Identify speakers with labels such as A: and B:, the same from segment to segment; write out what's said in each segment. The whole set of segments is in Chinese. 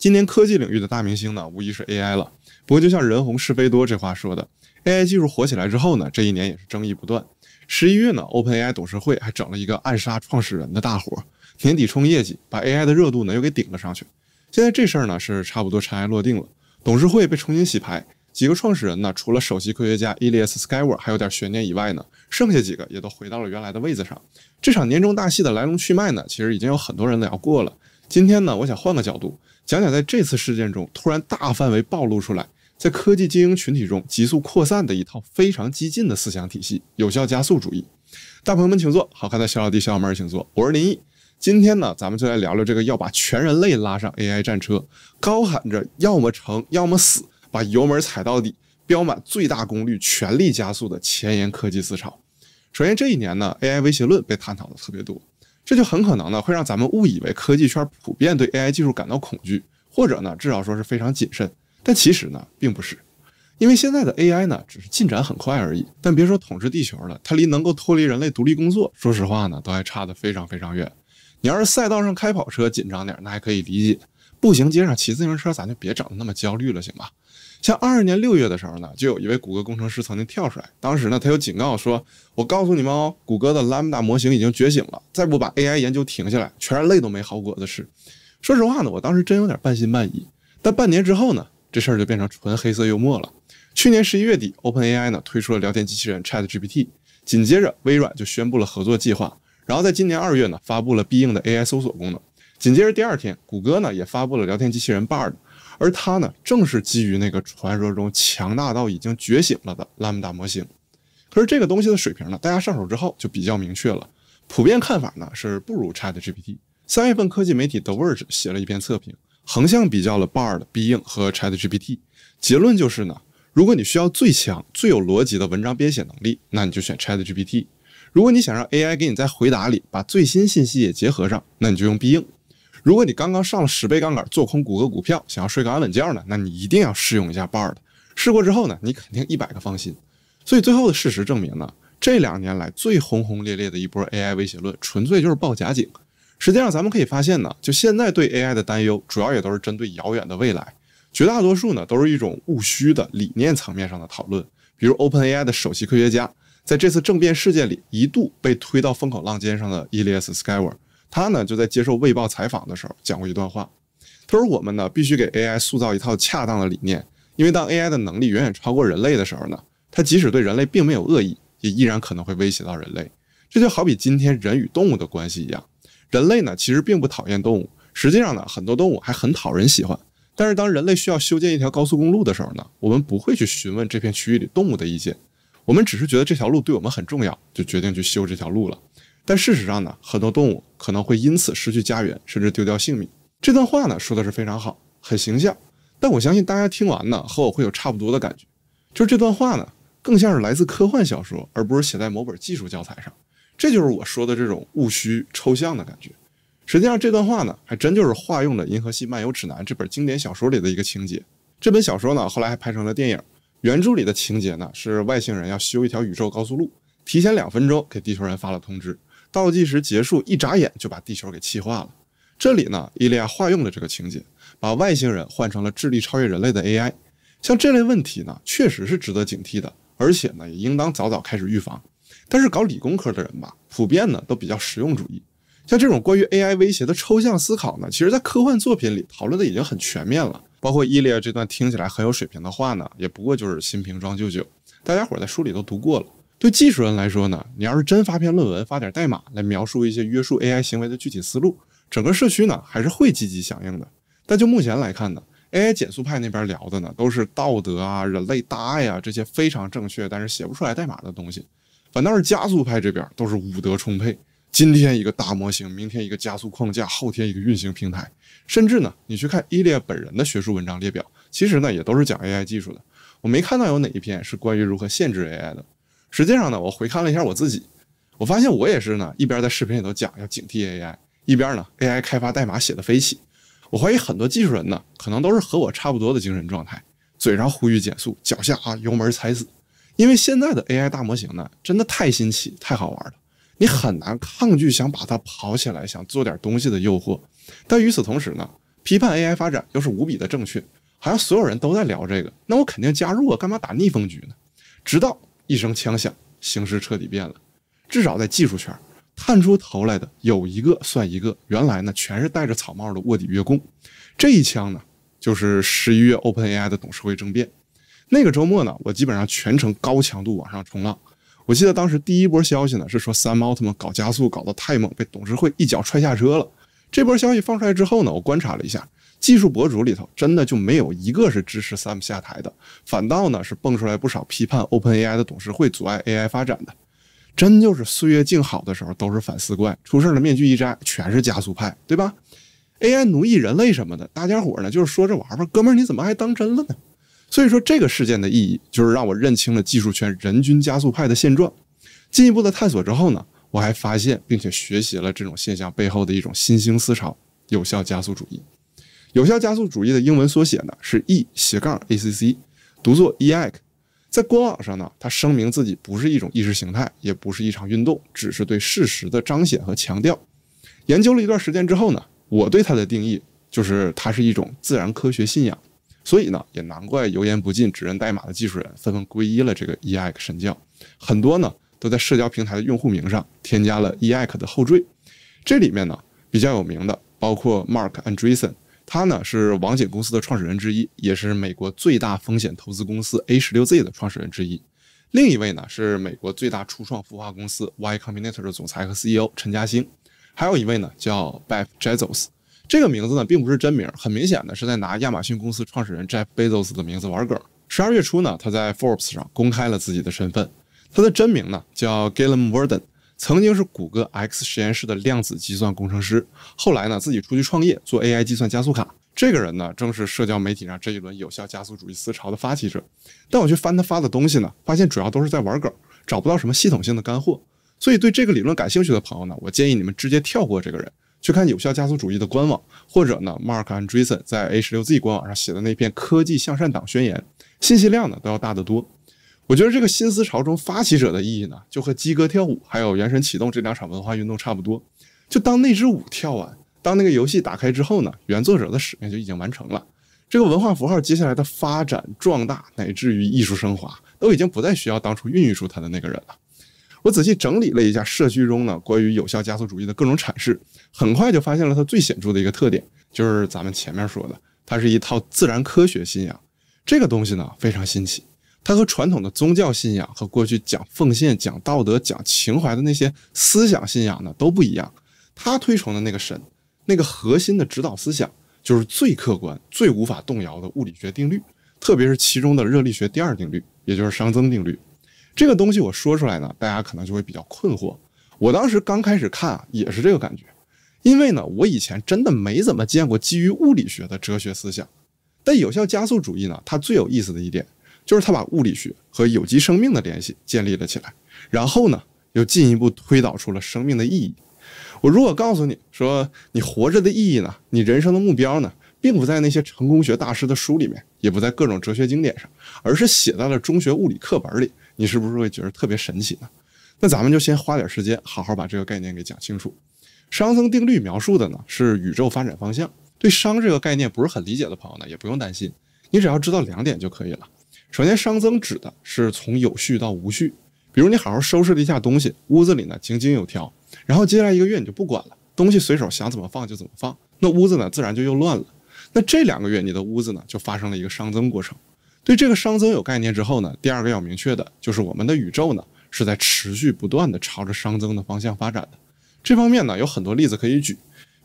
A: 今年科技领域的大明星呢，无疑是 AI 了。不过，就像人红是非多这话说的，AI 技术火起来之后呢，这一年也是争议不断。十一月呢，OpenAI 董事会还整了一个暗杀创始人的大活，年底冲业绩，把 AI 的热度呢又给顶了上去。现在这事儿呢是差不多尘埃落定了，董事会被重新洗牌，几个创始人呢，除了首席科学家 e l i a s s k y v e r 还有点悬念以外呢，剩下几个也都回到了原来的位置上。这场年终大戏的来龙去脉呢，其实已经有很多人聊过了。今天呢，我想换个角度。讲讲在这次事件中突然大范围暴露出来，在科技精英群体中急速扩散的一套非常激进的思想体系——有效加速主义。大朋友们请坐，好看的小老弟、小老妹儿请坐。我是林毅，今天呢，咱们就来聊聊这个要把全人类拉上 AI 战车，高喊着要么成，要么死，把油门踩到底，标满最大功率，全力加速的前沿科技思潮。首先这一年呢，AI 威胁论被探讨的特别多。这就很可能呢，会让咱们误以为科技圈普遍对 AI 技术感到恐惧，或者呢，至少说是非常谨慎。但其实呢，并不是，因为现在的 AI 呢，只是进展很快而已。但别说统治地球了，它离能够脱离人类独立工作，说实话呢，都还差得非常非常远。你要是赛道上开跑车紧张点，那还可以理解；步行街上骑自行车，咱就别整的那么焦虑了，行吧？像二二年六月的时候呢，就有一位谷歌工程师曾经跳出来，当时呢，他就警告说：“我告诉你们哦，谷歌的 Lambda 模型已经觉醒了，再不把 AI 研究停下来，全人类都没好果子吃。”说实话呢，我当时真有点半信半疑。但半年之后呢，这事儿就变成纯黑色幽默了。去年十一月底，OpenAI 呢推出了聊天机器人 ChatGPT，紧接着微软就宣布了合作计划，然后在今年二月呢，发布了必应的 AI 搜索功能。紧接着第二天，谷歌呢也发布了聊天机器人 Bar。而它呢，正是基于那个传说中强大到已经觉醒了的 Lambda 模型。可是这个东西的水平呢，大家上手之后就比较明确了。普遍看法呢是不如 ChatGPT。三月份科技媒体 The v r s e 写了一篇测评，横向比较了 Bard、必应和 ChatGPT，结论就是呢，如果你需要最强、最有逻辑的文章编写能力，那你就选 ChatGPT；如果你想让 AI 给你在回答里把最新信息也结合上，那你就用必应。如果你刚刚上了十倍杠杆做空谷歌股票，想要睡个安稳觉呢，那你一定要试用一下 Bar 的。试过之后呢，你肯定一百个放心。所以最后的事实证明呢，这两年来最轰轰烈烈的一波 AI 威胁论，纯粹就是报假警。实际上，咱们可以发现呢，就现在对 AI 的担忧，主要也都是针对遥远的未来，绝大多数呢都是一种务虚的理念层面上的讨论。比如 OpenAI 的首席科学家，在这次政变事件里一度被推到风口浪尖上的 e l i a s s k a v d 他呢就在接受《卫报》采访的时候讲过一段话，他说：“我们呢必须给 AI 塑造一套恰当的理念，因为当 AI 的能力远远超过人类的时候呢，它即使对人类并没有恶意，也依然可能会威胁到人类。这就好比今天人与动物的关系一样，人类呢其实并不讨厌动物，实际上呢很多动物还很讨人喜欢。但是当人类需要修建一条高速公路的时候呢，我们不会去询问这片区域里动物的意见，我们只是觉得这条路对我们很重要，就决定去修这条路了。”但事实上呢，很多动物可能会因此失去家园，甚至丢掉性命。这段话呢，说的是非常好，很形象。但我相信大家听完呢，和我会有差不多的感觉。就是这段话呢，更像是来自科幻小说，而不是写在某本技术教材上。这就是我说的这种务虚抽象的感觉。实际上，这段话呢，还真就是化用了《银河系漫游指南》这本经典小说里的一个情节。这本小说呢，后来还拍成了电影。原著里的情节呢，是外星人要修一条宇宙高速路，提前两分钟给地球人发了通知。倒计时结束，一眨眼就把地球给气化了。这里呢，伊利亚化用了这个情节，把外星人换成了智力超越人类的 AI。像这类问题呢，确实是值得警惕的，而且呢，也应当早早开始预防。但是搞理工科的人吧，普遍呢都比较实用主义。像这种关于 AI 威胁的抽象思考呢，其实在科幻作品里讨论的已经很全面了。包括伊利亚这段听起来很有水平的话呢，也不过就是新瓶装旧酒。大家伙在书里都读过了。对技术人来说呢，你要是真发篇论文，发点代码来描述一些约束 AI 行为的具体思路，整个社区呢还是会积极响应的。但就目前来看呢，AI 减速派那边聊的呢都是道德啊、人类大爱啊这些非常正确，但是写不出来代码的东西。反倒是加速派这边都是武德充沛，今天一个大模型，明天一个加速框架，后天一个运行平台。甚至呢，你去看伊利亚本人的学术文章列表，其实呢也都是讲 AI 技术的，我没看到有哪一篇是关于如何限制 AI 的。实际上呢，我回看了一下我自己，我发现我也是呢，一边在视频里头讲要警惕 AI，一边呢 AI 开发代码写的飞起。我怀疑很多技术人呢，可能都是和我差不多的精神状态，嘴上呼吁减速，脚下啊油门踩死。因为现在的 AI 大模型呢，真的太新奇、太好玩了，你很难抗拒想把它跑起来、想做点东西的诱惑。但与此同时呢，批判 AI 发展又是无比的正确，好像所有人都在聊这个，那我肯定加入啊，干嘛打逆风局呢？直到。一声枪响，形势彻底变了。至少在技术圈，探出头来的有一个算一个。原来呢，全是戴着草帽的卧底月供。这一枪呢，就是十一月 OpenAI 的董事会政变。那个周末呢，我基本上全程高强度往上冲浪。我记得当时第一波消息呢，是说三 a 奥特曼搞加速搞得太猛，被董事会一脚踹下车了。这波消息放出来之后呢，我观察了一下。技术博主里头真的就没有一个是支持 Sam 下台的，反倒呢是蹦出来不少批判 OpenAI 的董事会阻碍 AI 发展的，真就是岁月静好的时候都是反思怪，出事了面具一摘全是加速派，对吧？AI 奴役人类什么的，大家伙呢就是说着玩玩，哥们儿你怎么还当真了呢？所以说这个事件的意义就是让我认清了技术圈人均加速派的现状。进一步的探索之后呢，我还发现并且学习了这种现象背后的一种新兴思潮——有效加速主义。有效加速主义的英文缩写呢是 E 斜杠 ACC，读作 EAC。在官网上呢，它声明自己不是一种意识形态，也不是一场运动，只是对事实的彰显和强调。研究了一段时间之后呢，我对它的定义就是它是一种自然科学信仰。所以呢，也难怪油盐不进只认代码的技术人纷纷皈依了这个 EAC 神教，很多呢都在社交平台的用户名上添加了 EAC 的后缀。这里面呢比较有名的包括 Mark and e a s e n 他呢是网景公司的创始人之一，也是美国最大风险投资公司 A 十六 Z 的创始人之一。另一位呢是美国最大初创孵化公司 Y Combinator 的总裁和 CEO 陈嘉兴。还有一位呢叫 Jeff Bezos，这个名字呢并不是真名，很明显的是在拿亚马逊公司创始人 Jeff Bezos 的名字玩梗。十二月初呢，他在 Forbes 上公开了自己的身份，他的真名呢叫 g a l a m v e r d e n 曾经是谷歌 X 实验室的量子计算工程师，后来呢自己出去创业做 AI 计算加速卡。这个人呢正是社交媒体上这一轮有效加速主义思潮的发起者，但我去翻他发的东西呢，发现主要都是在玩梗，找不到什么系统性的干货。所以对这个理论感兴趣的朋友呢，我建议你们直接跳过这个人，去看有效加速主义的官网，或者呢 Mark and e e s e n 在 A 十六 Z 官网上写的那篇《科技向善党宣言》，信息量呢都要大得多。我觉得这个新思潮中发起者的意义呢，就和鸡哥跳舞还有原神启动这两场文化运动差不多。就当那支舞跳完，当那个游戏打开之后呢，原作者的使命就已经完成了。这个文化符号接下来的发展壮大，乃至于艺术升华，都已经不再需要当初孕育出它的那个人了。我仔细整理了一下社区中呢关于有效加速主义的各种阐释，很快就发现了它最显著的一个特点，就是咱们前面说的，它是一套自然科学信仰。这个东西呢，非常新奇。它和传统的宗教信仰和过去讲奉献、讲道德、讲情怀的那些思想信仰呢都不一样。他推崇的那个神，那个核心的指导思想就是最客观、最无法动摇的物理学定律，特别是其中的热力学第二定律，也就是熵增定律。这个东西我说出来呢，大家可能就会比较困惑。我当时刚开始看啊，也是这个感觉，因为呢，我以前真的没怎么见过基于物理学的哲学思想。但有效加速主义呢，它最有意思的一点。就是他把物理学和有机生命的联系建立了起来，然后呢，又进一步推导出了生命的意义。我如果告诉你说，你活着的意义呢，你人生的目标呢，并不在那些成功学大师的书里面，也不在各种哲学经典上，而是写在了中学物理课本里，你是不是会觉得特别神奇呢？那咱们就先花点时间，好好把这个概念给讲清楚。熵增定律描述的呢是宇宙发展方向。对“熵”这个概念不是很理解的朋友呢，也不用担心，你只要知道两点就可以了。首先，熵增指的是从有序到无序。比如，你好好收拾了一下东西，屋子里呢井井有条。然后，接下来一个月你就不管了，东西随手想怎么放就怎么放，那屋子呢自然就又乱了。那这两个月，你的屋子呢就发生了一个熵增过程。对这个熵增有概念之后呢，第二个要明确的就是，我们的宇宙呢是在持续不断的朝着熵增的方向发展的。这方面呢有很多例子可以举，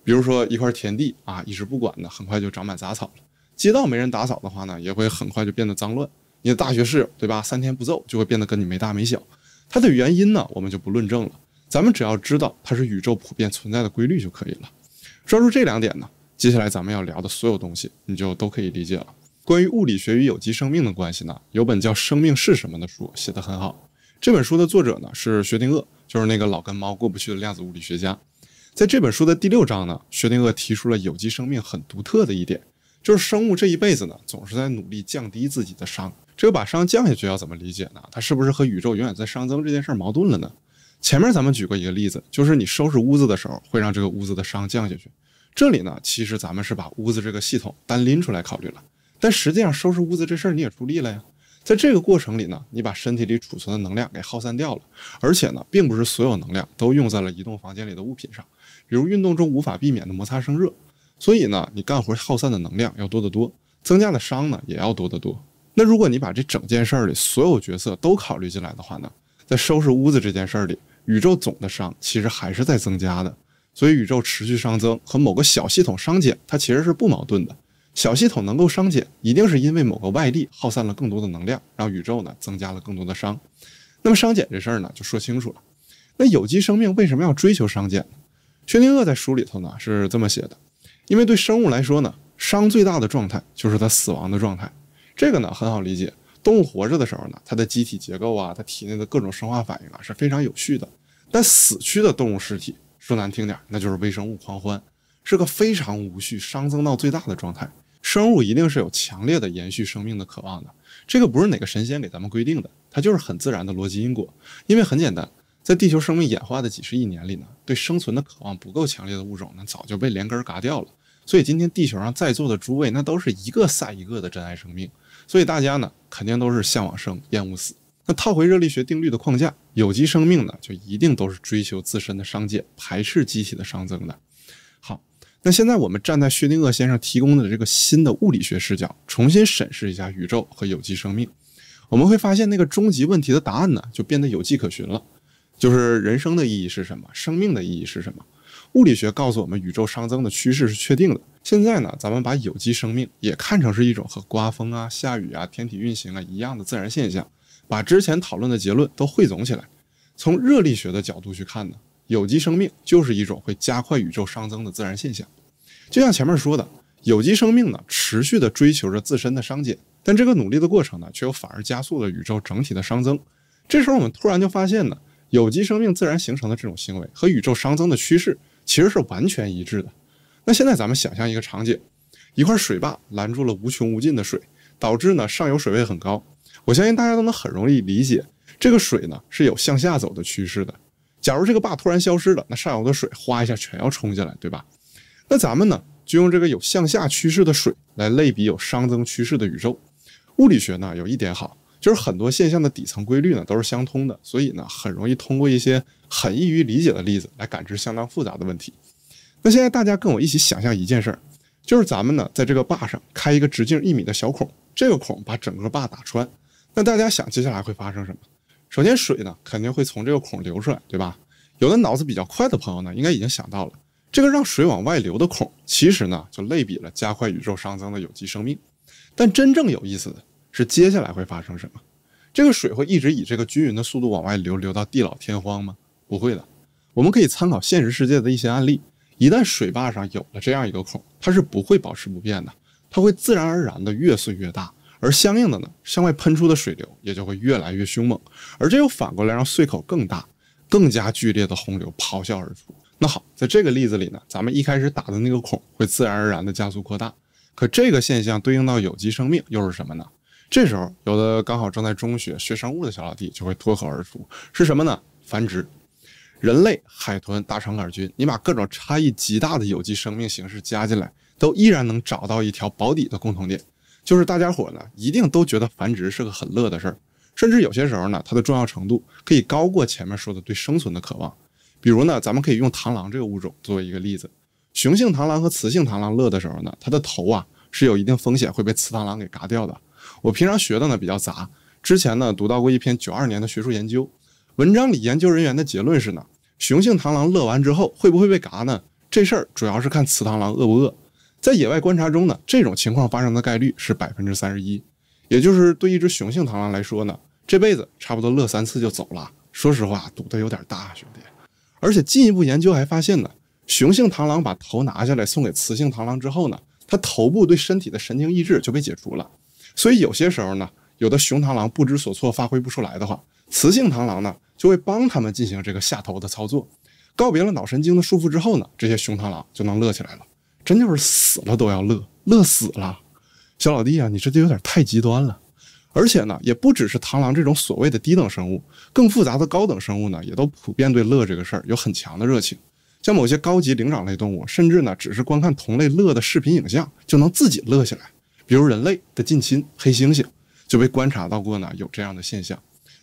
A: 比如说一块田地啊，一时不管呢，很快就长满杂草了；街道没人打扫的话呢，也会很快就变得脏乱。你的大学室友，对吧？三天不揍就会变得跟你没大没小。它的原因呢，我们就不论证了。咱们只要知道它是宇宙普遍存在的规律就可以了。抓住这两点呢，接下来咱们要聊的所有东西，你就都可以理解了。关于物理学与有机生命的关系呢，有本叫《生命是什么》的书写的很好。这本书的作者呢是薛定谔，就是那个老跟猫过不去的量子物理学家。在这本书的第六章呢，薛定谔提出了有机生命很独特的一点，就是生物这一辈子呢，总是在努力降低自己的伤，这个把熵降下去要怎么理解呢？它是不是和宇宙永远在熵增这件事儿矛盾了呢？前面咱们举过一个例子，就是你收拾屋子的时候会让这个屋子的熵降下去。这里呢，其实咱们是把屋子这个系统单拎出来考虑了，但实际上收拾屋子这事儿你也出力了呀。在这个过程里呢，你把身体里储存的能量给耗散掉了，而且呢，并不是所有能量都用在了移动房间里的物品上，比如运动中无法避免的摩擦生热。所以呢，你干活耗散的能量要多得多，增加的熵呢也要多得多。那如果你把这整件事里所有角色都考虑进来的话呢，在收拾屋子这件事儿里，宇宙总的伤其实还是在增加的。所以宇宙持续熵增和某个小系统熵减，它其实是不矛盾的。小系统能够熵减，一定是因为某个外力耗散了更多的能量，让宇宙呢增加了更多的熵。那么熵减这事儿呢，就说清楚了。那有机生命为什么要追求熵减呢？薛定谔在书里头呢是这么写的：因为对生物来说呢，熵最大的状态就是它死亡的状态。这个呢很好理解，动物活着的时候呢，它的机体结构啊，它体内的各种生化反应啊，是非常有序的。但死去的动物尸体，说难听点，那就是微生物狂欢，是个非常无序、熵增到最大的状态。生物一定是有强烈的延续生命的渴望的，这个不是哪个神仙给咱们规定的，它就是很自然的逻辑因果。因为很简单，在地球生命演化的几十亿年里呢，对生存的渴望不够强烈的物种呢，早就被连根儿拔掉了。所以今天地球上在座的诸位，那都是一个赛一个的珍爱生命。所以大家呢，肯定都是向往生，厌恶死。那套回热力学定律的框架，有机生命呢，就一定都是追求自身的熵界，排斥机体的熵增的。好，那现在我们站在薛定谔先生提供的这个新的物理学视角，重新审视一下宇宙和有机生命，我们会发现那个终极问题的答案呢，就变得有迹可循了。就是人生的意义是什么，生命的意义是什么。物理学告诉我们，宇宙熵增的趋势是确定的。现在呢，咱们把有机生命也看成是一种和刮风啊、下雨啊、天体运行啊一样的自然现象，把之前讨论的结论都汇总起来，从热力学的角度去看呢，有机生命就是一种会加快宇宙熵增的自然现象。就像前面说的，有机生命呢，持续的追求着自身的熵减，但这个努力的过程呢，却又反而加速了宇宙整体的熵增。这时候我们突然就发现呢，有机生命自然形成的这种行为和宇宙熵增的趋势。其实是完全一致的。那现在咱们想象一个场景，一块水坝拦住了无穷无尽的水，导致呢上游水位很高。我相信大家都能很容易理解，这个水呢是有向下走的趋势的。假如这个坝突然消失了，那上游的水哗一下全要冲进来，对吧？那咱们呢就用这个有向下趋势的水来类比有熵增趋势的宇宙。物理学呢有一点好。就是很多现象的底层规律呢，都是相通的，所以呢，很容易通过一些很易于理解的例子来感知相当复杂的问题。那现在大家跟我一起想象一件事儿，就是咱们呢在这个坝上开一个直径一米的小孔，这个孔把整个坝打穿。那大家想接下来会发生什么？首先水呢肯定会从这个孔流出来，对吧？有的脑子比较快的朋友呢，应该已经想到了，这个让水往外流的孔，其实呢就类比了加快宇宙熵增的有机生命。但真正有意思的。是接下来会发生什么？这个水会一直以这个均匀的速度往外流，流到地老天荒吗？不会的。我们可以参考现实世界的一些案例。一旦水坝上有了这样一个孔，它是不会保持不变的，它会自然而然的越碎越大，而相应的呢，向外喷出的水流也就会越来越凶猛，而这又反过来让碎口更大，更加剧烈的洪流咆哮而出。那好，在这个例子里呢，咱们一开始打的那个孔会自然而然的加速扩大。可这个现象对应到有机生命又是什么呢？这时候，有的刚好正在中学学生物的小老弟就会脱口而出：“是什么呢？繁殖。”人类、海豚、大肠杆菌，你把各种差异极大的有机生命形式加进来，都依然能找到一条保底的共同点，就是大家伙呢一定都觉得繁殖是个很乐的事儿。甚至有些时候呢，它的重要程度可以高过前面说的对生存的渴望。比如呢，咱们可以用螳螂这个物种作为一个例子。雄性螳螂和雌性螳螂乐的时候呢，它的头啊是有一定风险会被雌螳螂给嘎掉的。我平常学的呢比较杂，之前呢读到过一篇九二年的学术研究文章里，研究人员的结论是呢，雄性螳螂乐完之后会不会被嘎呢？这事儿主要是看雌螳螂饿不饿。在野外观察中呢，这种情况发生的概率是百分之三十一，也就是对一只雄性螳螂来说呢，这辈子差不多乐三次就走了。说实话，赌的有点大，兄弟。而且进一步研究还发现呢，雄性螳螂把头拿下来送给雌性螳螂之后呢，它头部对身体的神经抑制就被解除了。所以有些时候呢，有的雄螳螂不知所措，发挥不出来的话，雌性螳螂呢就会帮他们进行这个下头的操作。告别了脑神经的束缚之后呢，这些雄螳螂就能乐起来了，真就是死了都要乐，乐死了。小老弟啊，你这就有点太极端了。而且呢，也不只是螳螂这种所谓的低等生物，更复杂的高等生物呢，也都普遍对乐这个事儿有很强的热情。像某些高级灵长类动物，甚至呢，只是观看同类乐的视频影像，就能自己乐起来。比如人类的近亲黑猩猩就被观察到过呢，有这样的现象。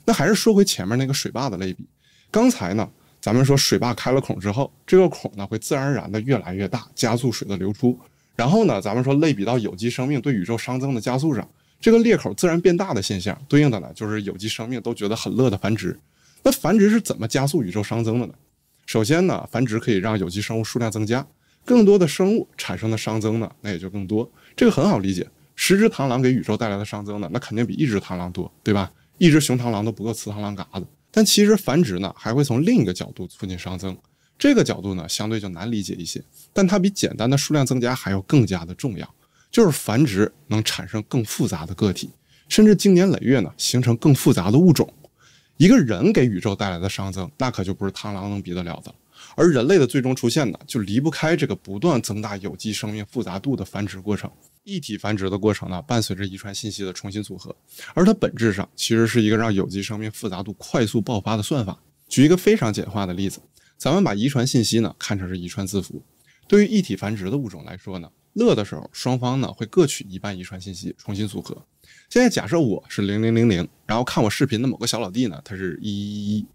A: 那还是说回前面那个水坝的类比。刚才呢，咱们说水坝开了孔之后，这个孔呢会自然而然的越来越大，加速水的流出。然后呢，咱们说类比到有机生命对宇宙熵增的加速上，这个裂口自然变大的现象，对应的呢就是有机生命都觉得很乐的繁殖。那繁殖是怎么加速宇宙熵增的呢？首先呢，繁殖可以让有机生物数量增加。更多的生物产生的熵增呢，那也就更多，这个很好理解。十只螳螂给宇宙带来的熵增呢，那肯定比一只螳螂多，对吧？一只雄螳螂都不够雌螳螂嘎子。但其实繁殖呢，还会从另一个角度促进熵增，这个角度呢，相对就难理解一些。但它比简单的数量增加还要更加的重要，就是繁殖能产生更复杂的个体，甚至经年累月呢，形成更复杂的物种。一个人给宇宙带来的熵增，那可就不是螳螂能比得了的了。而人类的最终出现呢，就离不开这个不断增大有机生命复杂度的繁殖过程。一体繁殖的过程呢，伴随着遗传信息的重新组合，而它本质上其实是一个让有机生命复杂度快速爆发的算法。举一个非常简化的例子，咱们把遗传信息呢看成是遗传字符。对于一体繁殖的物种来说呢，乐的时候双方呢会各取一半遗传信息重新组合。现在假设我是零零零零，然后看我视频的某个小老弟呢，他是一一一一。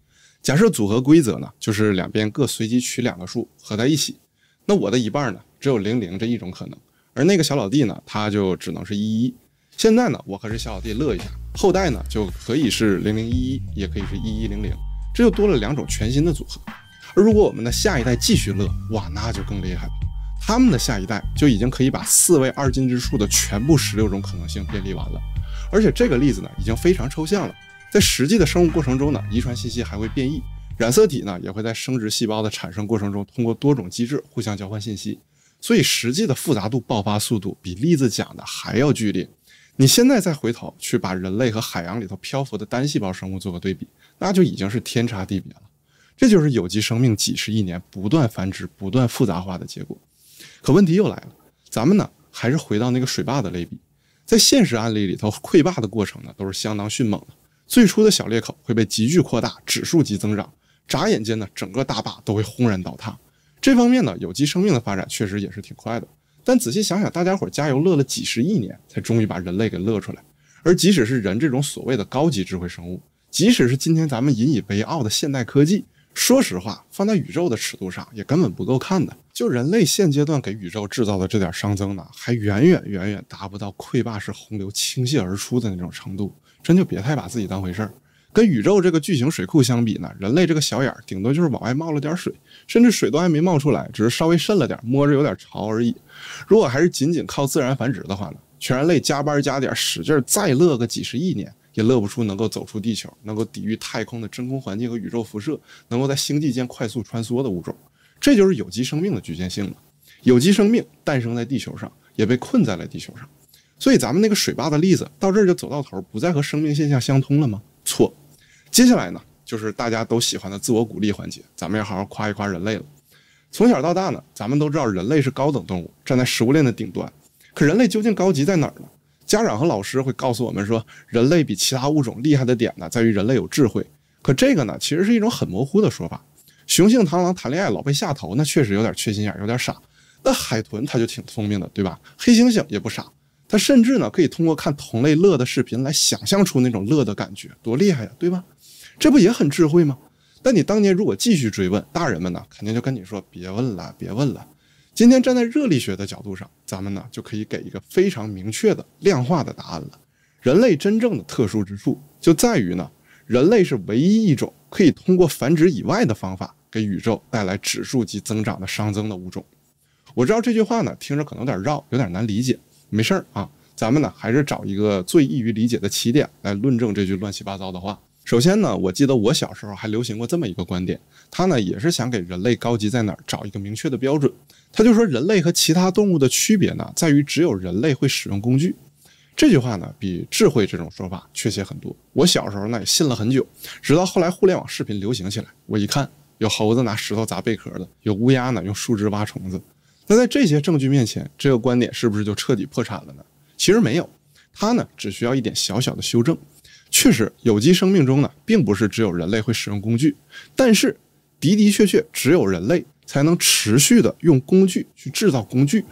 A: 假设组合规则呢，就是两边各随机取两个数合在一起。那我的一半呢，只有零零这一种可能，而那个小老弟呢，他就只能是一一。现在呢，我可是小老弟乐一下，后代呢就可以是零零一一，也可以是一一零零，这就多了两种全新的组合。而如果我们的下一代继续乐，哇，那就更厉害了。他们的下一代就已经可以把四位二进制数的全部十六种可能性遍历完了。而且这个例子呢，已经非常抽象了。在实际的生物过程中呢，遗传信息还会变异，染色体呢也会在生殖细胞的产生过程中通过多种机制互相交换信息，所以实际的复杂度爆发速度比例子讲的还要剧烈。你现在再回头去把人类和海洋里头漂浮的单细胞生物做个对比，那就已经是天差地别了。这就是有机生命几十亿年不断繁殖、不断复杂化的结果。可问题又来了，咱们呢还是回到那个水坝的类比，在现实案例里头溃坝的过程呢都是相当迅猛的。最初的小裂口会被急剧扩大，指数级增长，眨眼间呢，整个大坝都会轰然倒塌。这方面呢，有机生命的发展确实也是挺快的。但仔细想想，大家伙加油乐了几十亿年，才终于把人类给乐出来。而即使是人这种所谓的高级智慧生物，即使是今天咱们引以为傲的现代科技，说实话，放在宇宙的尺度上，也根本不够看的。就人类现阶段给宇宙制造的这点熵增呢，还远远远远达不到溃坝式洪流倾泻而出的那种程度。真就别太把自己当回事儿，跟宇宙这个巨型水库相比呢，人类这个小眼儿顶多就是往外冒了点水，甚至水都还没冒出来，只是稍微渗了点，摸着有点潮而已。如果还是仅仅靠自然繁殖的话呢，全人类加班加点使劲儿再乐个几十亿年，也乐不出能够走出地球、能够抵御太空的真空环境和宇宙辐射、能够在星际间快速穿梭的物种。这就是有机生命的局限性了。有机生命诞生在地球上，也被困在了地球上。所以咱们那个水坝的例子到这儿就走到头，不再和生命现象相通了吗？错。接下来呢，就是大家都喜欢的自我鼓励环节，咱们要好好夸一夸人类了。从小到大呢，咱们都知道人类是高等动物，站在食物链的顶端。可人类究竟高级在哪儿呢？家长和老师会告诉我们说，人类比其他物种厉害的点呢，在于人类有智慧。可这个呢，其实是一种很模糊的说法。雄性螳螂谈恋爱老被下头，那确实有点缺心眼，有点傻。那海豚它就挺聪明的，对吧？黑猩猩也不傻。他甚至呢，可以通过看同类乐的视频来想象出那种乐的感觉，多厉害呀，对吧？这不也很智慧吗？但你当年如果继续追问大人们呢，肯定就跟你说别问了，别问了。今天站在热力学的角度上，咱们呢就可以给一个非常明确的量化的答案了。人类真正的特殊之处就在于呢，人类是唯一一种可以通过繁殖以外的方法给宇宙带来指数级增长的熵增的物种。我知道这句话呢，听着可能有点绕，有点难理解。没事儿啊，咱们呢还是找一个最易于理解的起点来论证这句乱七八糟的话。首先呢，我记得我小时候还流行过这么一个观点，他呢也是想给人类高级在哪儿找一个明确的标准。他就说人类和其他动物的区别呢，在于只有人类会使用工具。这句话呢比智慧这种说法确切很多。我小时候呢也信了很久，直到后来互联网视频流行起来，我一看有猴子拿石头砸贝壳的，有乌鸦呢用树枝挖虫子。那在这些证据面前，这个观点是不是就彻底破产了呢？其实没有，它呢只需要一点小小的修正。确实，有机生命中呢并不是只有人类会使用工具，但是的的确确只有人类才能持续的用工具去制造工具。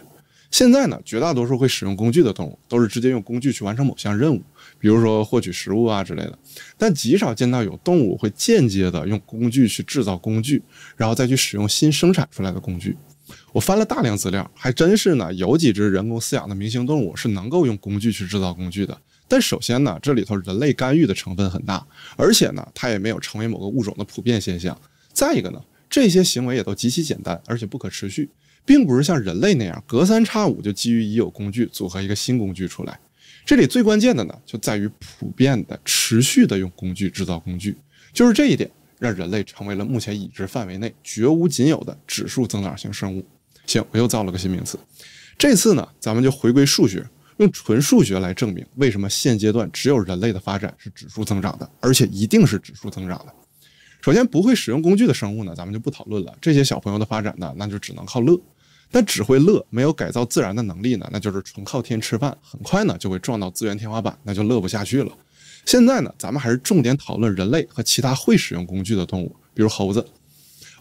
A: 现在呢，绝大多数会使用工具的动物都是直接用工具去完成某项任务，比如说获取食物啊之类的。但极少见到有动物会间接的用工具去制造工具，然后再去使用新生产出来的工具。我翻了大量资料，还真是呢，有几只人工饲养的明星动物是能够用工具去制造工具的。但首先呢，这里头人类干预的成分很大，而且呢，它也没有成为某个物种的普遍现象。再一个呢，这些行为也都极其简单，而且不可持续，并不是像人类那样隔三差五就基于已有工具组合一个新工具出来。这里最关键的呢，就在于普遍的、持续的用工具制造工具，就是这一点。让人类成为了目前已知范围内绝无仅有的指数增长型生物。行，我又造了个新名词。这次呢，咱们就回归数学，用纯数学来证明为什么现阶段只有人类的发展是指数增长的，而且一定是指数增长的。首先，不会使用工具的生物呢，咱们就不讨论了。这些小朋友的发展呢，那就只能靠乐。但只会乐，没有改造自然的能力呢，那就是纯靠天吃饭。很快呢，就会撞到资源天花板，那就乐不下去了。现在呢，咱们还是重点讨论人类和其他会使用工具的动物，比如猴子。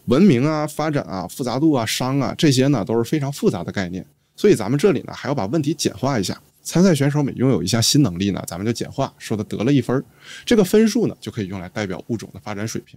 A: 文明啊、发展啊、复杂度啊、商啊，这些呢都是非常复杂的概念。所以咱们这里呢，还要把问题简化一下。参赛选手每拥有一项新能力呢，咱们就简化说他得了一分。这个分数呢，就可以用来代表物种的发展水平。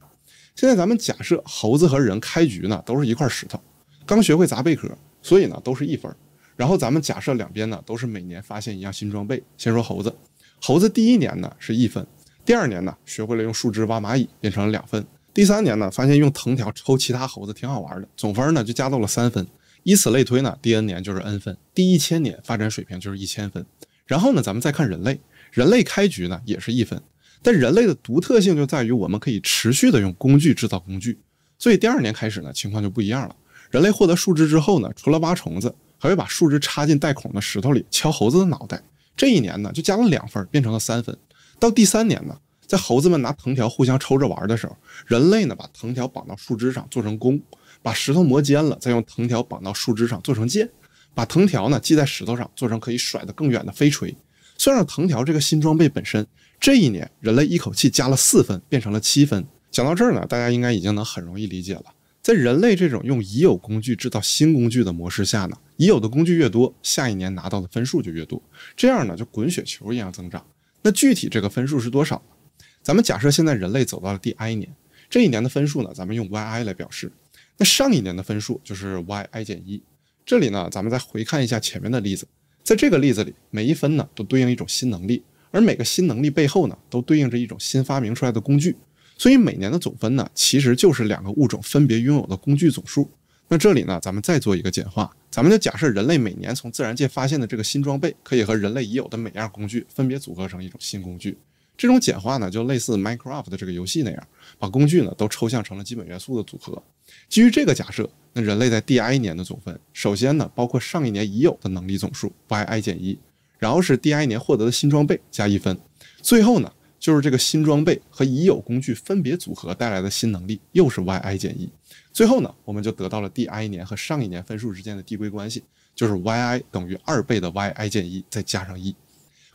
A: 现在咱们假设猴子和人开局呢都是一块石头，刚学会砸贝壳，所以呢都是一分。然后咱们假设两边呢都是每年发现一样新装备。先说猴子。猴子第一年呢是一分，第二年呢学会了用树枝挖蚂蚁，变成了两分。第三年呢发现用藤条抽其他猴子挺好玩的，总分呢就加到了三分。以此类推呢，第 n 年就是 n 分。第一千年发展水平就是一千分。然后呢，咱们再看人类，人类开局呢也是一分，但人类的独特性就在于我们可以持续的用工具制造工具。所以第二年开始呢，情况就不一样了。人类获得树枝之后呢，除了挖虫子，还会把树枝插进带孔的石头里敲猴子的脑袋。这一年呢，就加了两分，变成了三分。到第三年呢，在猴子们拿藤条互相抽着玩的时候，人类呢把藤条绑到树枝上做成弓，把石头磨尖了，再用藤条绑到树枝上做成剑，把藤条呢系在石头上做成可以甩得更远的飞锤。算上藤条这个新装备本身，这一年人类一口气加了四分，变成了七分。讲到这儿呢，大家应该已经能很容易理解了。在人类这种用已有工具制造新工具的模式下呢。已有的工具越多，下一年拿到的分数就越多，这样呢就滚雪球一样增长。那具体这个分数是多少呢？咱们假设现在人类走到了第 i 年，这一年的分数呢，咱们用 y_i 来表示。那上一年的分数就是 y_i 减一。这里呢，咱们再回看一下前面的例子，在这个例子里，每一分呢都对应一种新能力，而每个新能力背后呢都对应着一种新发明出来的工具，所以每年的总分呢其实就是两个物种分别拥有的工具总数。那这里呢，咱们再做一个简化，咱们就假设人类每年从自然界发现的这个新装备，可以和人类已有的每样工具分别组合成一种新工具。这种简化呢，就类似 Minecraft 的这个游戏那样，把工具呢都抽象成了基本元素的组合。基于这个假设，那人类在第 i 年的总分，首先呢包括上一年已有的能力总数 y i 减一，然后是第 i 年获得的新装备加一分，最后呢。就是这个新装备和已有工具分别组合带来的新能力，又是 y_i 减一。最后呢，我们就得到了第 i 年和上一年分数之间的递归关系，就是 y_i 等于二倍的 y_i 减一再加上一。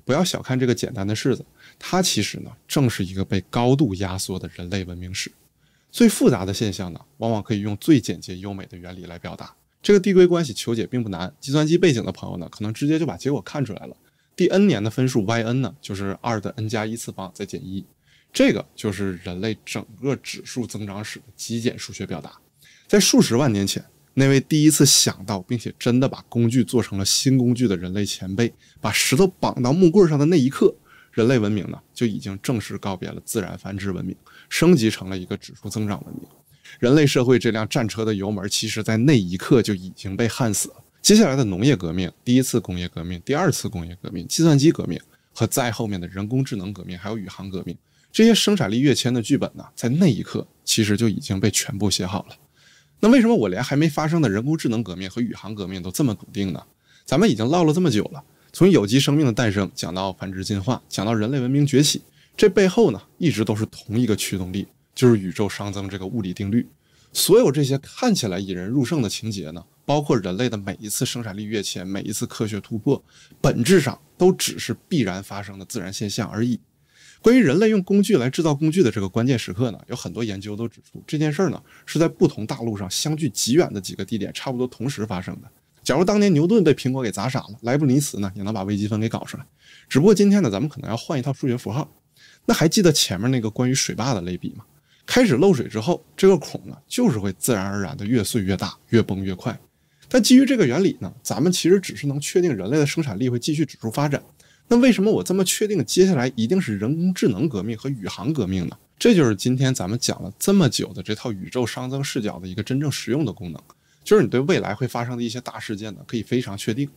A: 不要小看这个简单的式子，它其实呢正是一个被高度压缩的人类文明史。最复杂的现象呢，往往可以用最简洁优美的原理来表达。这个递归关系求解并不难，计算机背景的朋友呢，可能直接就把结果看出来了。第 n 年的分数 Yn 呢，就是二的 n 加一次方再减一，这个就是人类整个指数增长史的极简数学表达。在数十万年前，那位第一次想到并且真的把工具做成了新工具的人类前辈，把石头绑到木棍上的那一刻，人类文明呢就已经正式告别了自然繁殖文明，升级成了一个指数增长文明。人类社会这辆战车的油门，其实在那一刻就已经被焊死了。接下来的农业革命、第一次工业革命、第二次工业革命、计算机革命和再后面的人工智能革命，还有宇航革命，这些生产力跃迁的剧本呢，在那一刻其实就已经被全部写好了。那为什么我连还没发生的人工智能革命和宇航革命都这么笃定呢？咱们已经唠了这么久了，从有机生命的诞生讲到繁殖进化，讲到人类文明崛起，这背后呢，一直都是同一个驱动力，就是宇宙熵增这个物理定律。所有这些看起来引人入胜的情节呢？包括人类的每一次生产力跃迁，每一次科学突破，本质上都只是必然发生的自然现象而已。关于人类用工具来制造工具的这个关键时刻呢，有很多研究都指出这件事儿呢是在不同大陆上相距极远的几个地点差不多同时发生的。假如当年牛顿被苹果给砸傻了，莱布尼茨呢也能把微积分给搞出来，只不过今天呢咱们可能要换一套数学符号。那还记得前面那个关于水坝的类比吗？开始漏水之后，这个孔呢就是会自然而然的越碎越大，越崩越快。那基于这个原理呢，咱们其实只是能确定人类的生产力会继续指数发展。那为什么我这么确定接下来一定是人工智能革命和宇航革命呢？这就是今天咱们讲了这么久的这套宇宙熵增视角的一个真正实用的功能，就是你对未来会发生的一些大事件呢，可以非常确定。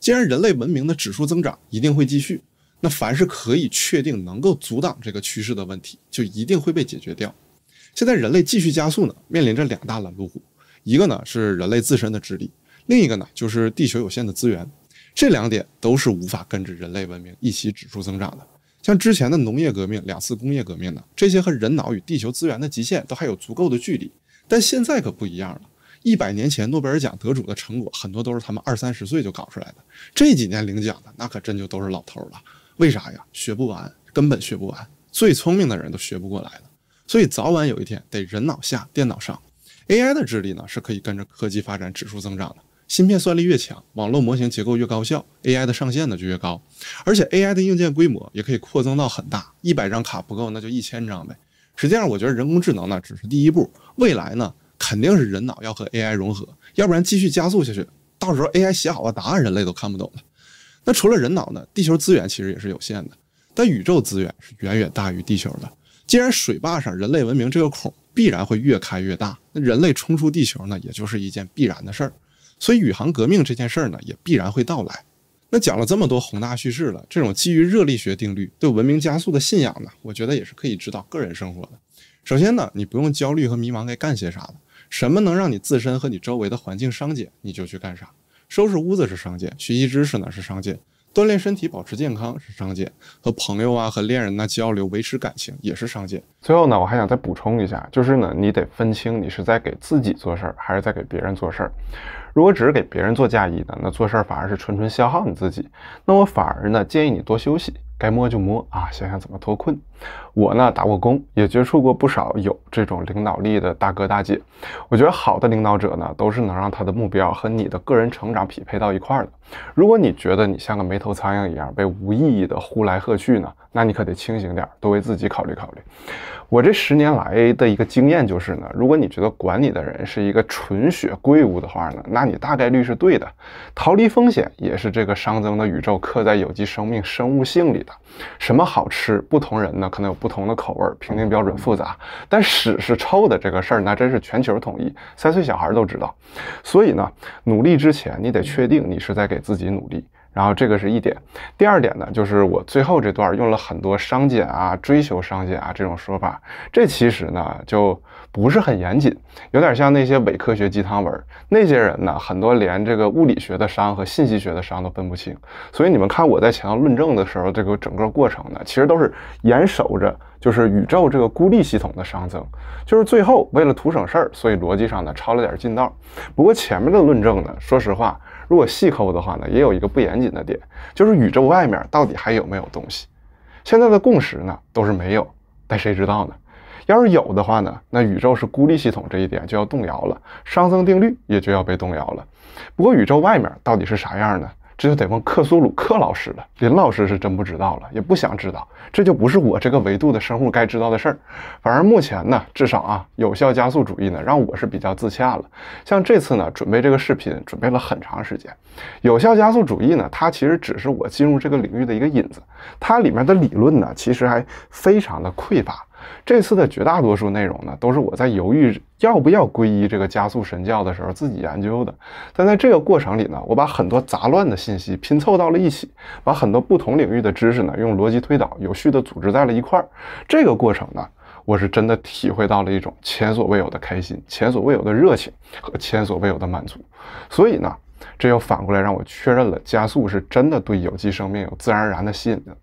A: 既然人类文明的指数增长一定会继续，那凡是可以确定能够阻挡这个趋势的问题，就一定会被解决掉。现在人类继续加速呢，面临着两大拦路虎。一个呢是人类自身的智力，另一个呢就是地球有限的资源，这两点都是无法跟着人类文明一起指数增长的。像之前的农业革命、两次工业革命呢，这些和人脑与地球资源的极限都还有足够的距离。但现在可不一样了，一百年前诺贝尔奖得主的成果，很多都是他们二三十岁就搞出来的。这几年领奖的那可真就都是老头了。为啥呀？学不完，根本学不完，最聪明的人都学不过来了。所以早晚有一天得人脑下，电脑上。AI 的智力呢是可以跟着科技发展指数增长的，芯片算力越强，网络模型结构越高效，AI 的上限呢就越高。而且 AI 的硬件规模也可以扩增到很大，一百张卡不够那就一千张呗。实际上，我觉得人工智能呢只是第一步，未来呢肯定是人脑要和 AI 融合，要不然继续加速下去，到时候 AI 写好的答案人类都看不懂了。那除了人脑呢，地球资源其实也是有限的，但宇宙资源是远远大于地球的。既然水坝上人类文明这个孔。必然会越开越大，那人类冲出地球呢，也就是一件必然的事儿。所以，宇航革命这件事儿呢，也必然会到来。那讲了这么多宏大叙事了，这种基于热力学定律对文明加速的信仰呢，我觉得也是可以指导个人生活的。首先呢，你不用焦虑和迷茫该干些啥了。什么能让你自身和你周围的环境商减，你就去干啥。收拾屋子是商减，学习知识呢是商减。锻炼身体、保持健康是上件；和朋友啊、和恋人呢交流、维持感情也是上件。最后呢，我还想再补充一下，就是呢，你得分清你是在给自己做事儿，还是在给别人做事儿。如果只是给别人做嫁衣的，那做事儿反而是纯纯消耗你自己。那我反而呢，建议你多休息。该摸就摸啊！想想怎么脱困。我呢，打过工，也接触过不少有这种领导力的大哥大姐。我觉得好的领导者呢，都是能让他的目标和你的个人成长匹配到一块儿的。如果你觉得你像个没头苍蝇一样被无意义的呼来喝去呢？那你可得清醒点儿，多为自己考虑考虑。我这十年来的一个经验就是呢，如果你觉得管你的人是一个纯血贵物的话呢，那你大概率是对的。逃离风险也是这个熵增的宇宙刻在有机生命生物性里的。什么好吃，不同人呢可能有不同的口味，评定标准复杂。但屎是臭的这个事儿，那真是全球统一，三岁小孩都知道。所以呢，努力之前，你得确定你是在给自己努力。然后这个是一点，第二点呢，就是我最后这段用了很多商减啊、追求商减啊这种说法，这其实呢就不是很严谨，有点像那些伪科学鸡汤文。那些人呢，很多连这个物理学的商和信息学的商都分不清。所以你们看我在强调论证的时候，这个整个过程呢，其实都是严守着就是宇宙这个孤立系统的熵增，就是最后为了图省事儿，所以逻辑上呢抄了点近道。不过前面的论证呢，说实话。如果细抠的话呢，也有一个不严谨的点，就是宇宙外面到底还有没有东西？现在的共识呢都是没有，但谁知道呢？要是有的话呢，那宇宙是孤立系统这一点就要动摇了，熵增定律也就要被动摇了。不过宇宙外面到底是啥样呢？这就得问克苏鲁克老师了，林老师是真不知道了，也不想知道，这就不是我这个维度的生物该知道的事儿。反而目前呢，至少啊，有效加速主义呢，让我是比较自洽了。像这次呢，准备这个视频，准备了很长时间。有效加速主义呢，它其实只是我进入这个领域的一个引子，它里面的理论呢，其实还非常的匮乏。这次的绝大多数内容呢，都是我在犹豫要不要皈依这个加速神教的时候自己研究的。但在这个过程里呢，我把很多杂乱的信息拼凑到了一起，把很多不同领域的知识呢，用逻辑推导有序的组织在了一块儿。这个过程呢，我是真的体会到了一种前所未有的开心、前所未有的热情和前所未有的满足。所以呢，这又反过来让我确认了加速是真的对有机生命有自然而然的吸引的。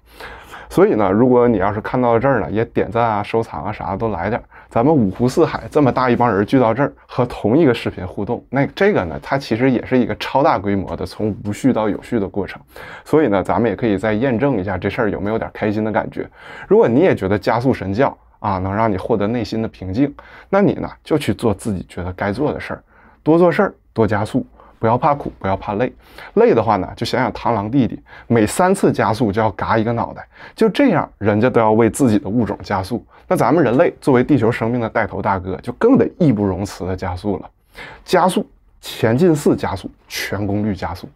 A: 所以呢，如果你要是看到这儿呢，也点赞啊、收藏啊啥的都来点。咱们五湖四海这么大一帮人聚到这儿，和同一个视频互动，那这个呢，它其实也是一个超大规模的从无序到有序的过程。所以呢，咱们也可以再验证一下这事儿有没有点开心的感觉。如果你也觉得加速神教啊能让你获得内心的平静，那你呢就去做自己觉得该做的事儿，多做事儿，多加速。不要怕苦，不要怕累。累的话呢，就想想螳螂弟弟，每三次加速就要嘎一个脑袋。就这样，人家都要为自己的物种加速。那咱们人类作为地球生命的带头大哥，就更得义不容辞的加速了。加速，前进四，加速，全功率加速。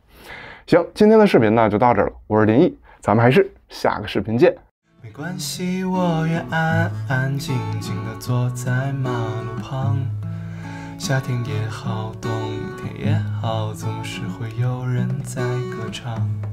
A: 行，今天的视频呢就到这了。我是林毅，咱们还是下个视频见。没关系，我愿安安静静坐在马路旁。夏天也好，冬天也好，总是会有人在歌唱。